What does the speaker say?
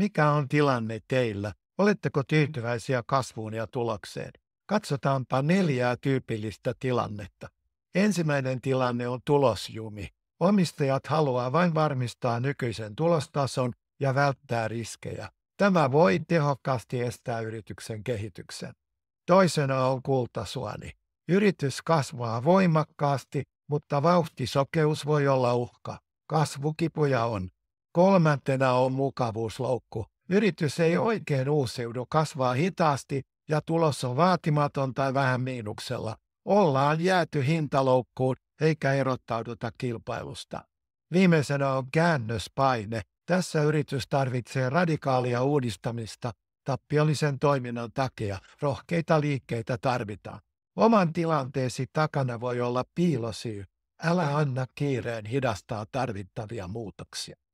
Mikä on tilanne teillä? Oletteko mm. tyytyväisiä kasvuun ja tulokseen? Katsotaanpa neljää tyypillistä tilannetta. Ensimmäinen tilanne on tulosjumi. Omistajat haluaa vain varmistaa nykyisen tulostason ja välttää riskejä. Tämä voi tehokkaasti estää yrityksen kehityksen. Toisena on kultasuoni. Yritys kasvaa voimakkaasti, mutta vauhtisokeus voi olla uhka. Kasvukipuja on. Kolmantena on mukavuusloukku. Yritys ei hmm. oikein uusiudu, kasvaa hitaasti ja tulos on vaatimaton tai vähän miinuksella. Ollaan jääty hintaloukkuun eikä erottauduta kilpailusta. Viimeisenä on käännöspaine. Tässä yritys tarvitsee radikaalia uudistamista tappiollisen toiminnan takia. Rohkeita liikkeitä tarvitaan. Oman tilanteesi takana voi olla piilosyy. Älä anna kiireen hidastaa tarvittavia muutoksia.